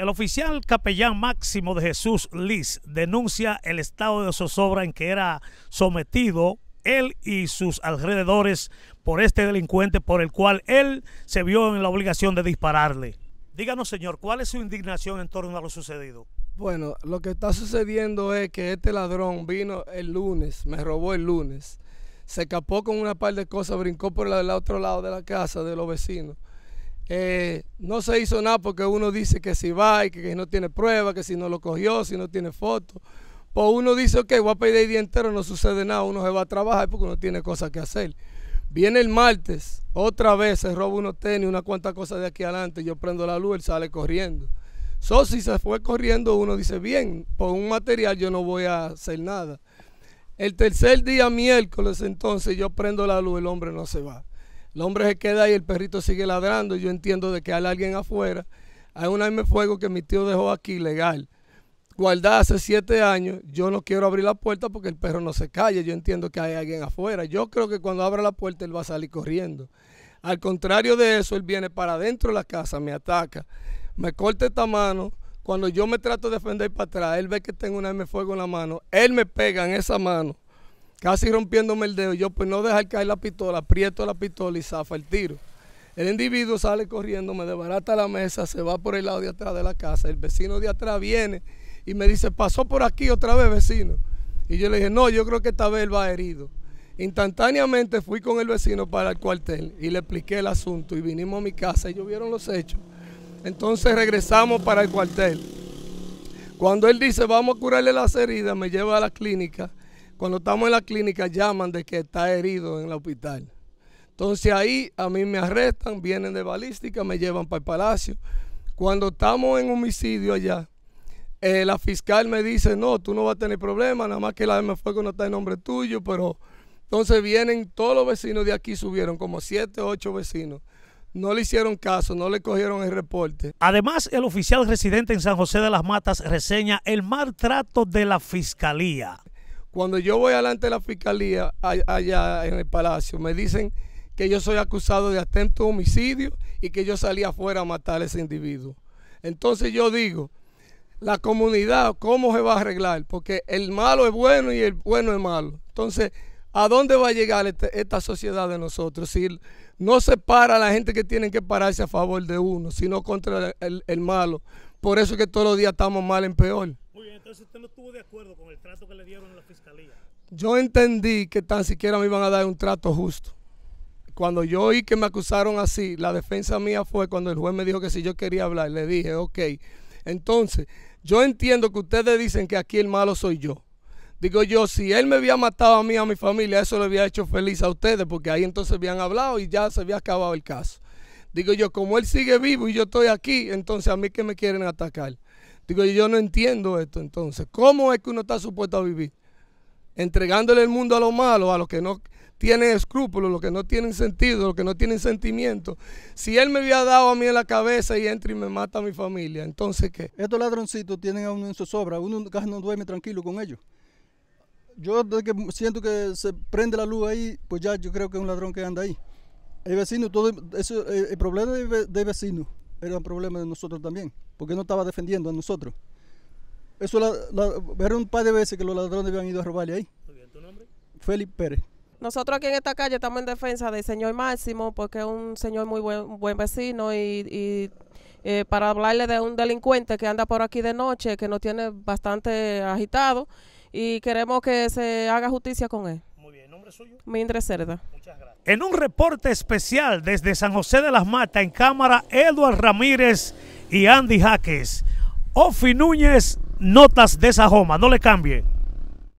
El oficial capellán máximo de Jesús Liz denuncia el estado de zozobra en que era sometido él y sus alrededores por este delincuente por el cual él se vio en la obligación de dispararle. Díganos, señor, ¿cuál es su indignación en torno a lo sucedido? Bueno, lo que está sucediendo es que este ladrón vino el lunes, me robó el lunes, se escapó con una par de cosas, brincó por el, el otro lado de la casa de los vecinos eh, no se hizo nada porque uno dice que si va y que, no tiene prueba, que si no lo cogió, si no tiene foto. Pues uno dice, ok, voy a pedir el día entero, no sucede nada, uno se va a trabajar porque uno tiene cosas que hacer. Viene el martes, otra vez se roba unos tenis, unas cuantas cosas de aquí adelante, yo prendo la luz, él sale corriendo. So, si se fue corriendo, uno dice, bien, por un material yo no voy a hacer nada. El tercer día, miércoles, entonces yo prendo la luz, el hombre no se va. El hombre se queda ahí, el perrito sigue ladrando. Yo entiendo de que hay alguien afuera. Hay un arma de fuego que mi tío dejó aquí legal. Guardada hace siete años, yo no quiero abrir la puerta porque el perro no se calle, Yo entiendo que hay alguien afuera. Yo creo que cuando abra la puerta él va a salir corriendo. Al contrario de eso, él viene para adentro de la casa, me ataca, me corta esta mano. Cuando yo me trato de defender para atrás, él ve que tengo un arma de fuego en la mano. Él me pega en esa mano casi rompiéndome el dedo. Yo, pues no dejar caer la pistola, aprieto la pistola y zafa el tiro. El individuo sale corriendo, me desbarata la mesa, se va por el lado de atrás de la casa. El vecino de atrás viene y me dice, pasó por aquí otra vez, vecino. Y yo le dije, no, yo creo que esta vez él va herido. Instantáneamente fui con el vecino para el cuartel y le expliqué el asunto y vinimos a mi casa. Ellos vieron los hechos. Entonces regresamos para el cuartel. Cuando él dice, vamos a curarle las heridas, me lleva a la clínica cuando estamos en la clínica llaman de que está herido en el hospital. Entonces ahí a mí me arrestan, vienen de balística, me llevan para el palacio. Cuando estamos en homicidio allá, eh, la fiscal me dice, no, tú no vas a tener problema, nada más que la arma fue cuando no está en nombre tuyo, pero entonces vienen todos los vecinos de aquí, subieron como siete, ocho vecinos. No le hicieron caso, no le cogieron el reporte. Además, el oficial residente en San José de las Matas reseña el maltrato de la fiscalía. Cuando yo voy adelante de la fiscalía allá en el palacio, me dicen que yo soy acusado de atento homicidio y que yo salí afuera a matar a ese individuo. Entonces yo digo, la comunidad, ¿cómo se va a arreglar? Porque el malo es bueno y el bueno es malo. Entonces, ¿a dónde va a llegar este, esta sociedad de nosotros? Si no se para la gente que tiene que pararse a favor de uno, sino contra el malo. Por eso es que todos los días estamos mal en peor. Muy bien, entonces usted no estuvo de acuerdo con el trato que le dieron en la fiscalía. Yo entendí que tan siquiera me iban a dar un trato justo. Cuando yo oí que me acusaron así, la defensa mía fue cuando el juez me dijo que si yo quería hablar, le dije, ok. Entonces, yo entiendo que ustedes dicen que aquí el malo soy yo. Digo yo, si él me había matado a mí, a mi familia, eso le había hecho feliz a ustedes, porque ahí entonces habían hablado y ya se había acabado el caso. Digo yo, como él sigue vivo y yo estoy aquí, entonces a mí que me quieren atacar. Digo yo, yo no entiendo esto entonces. ¿Cómo es que uno está supuesto a vivir? Entregándole el mundo a los malos, a los que no tienen escrúpulos, los que no tienen sentido, los que no tienen sentimiento. Si él me había dado a mí en la cabeza y entra y me mata a mi familia, entonces ¿qué? Estos ladroncitos tienen a uno en sus obras, uno casi no duerme tranquilo con ellos. Yo desde que siento que se prende la luz ahí, pues ya yo creo que es un ladrón que anda ahí. El vecino, todo eh, el problema de vecino era un problema de nosotros también, porque no estaba defendiendo a nosotros. Eso la, un par de veces que los ladrones habían ido a robarle ahí. ¿Tu nombre? Felipe Pérez. Nosotros aquí en esta calle estamos en defensa del señor Máximo, porque es un señor muy buen, buen vecino y, eh, para hablarle de un delincuente que anda por aquí de noche, que nos tiene bastante agitado y queremos que se haga justicia con él. Mientras Cerda. En un reporte especial desde San José de las Matas, en cámara, Eduard Ramírez y Andy Jaques. Ofi Núñez, notas de Sajoma. No le cambie.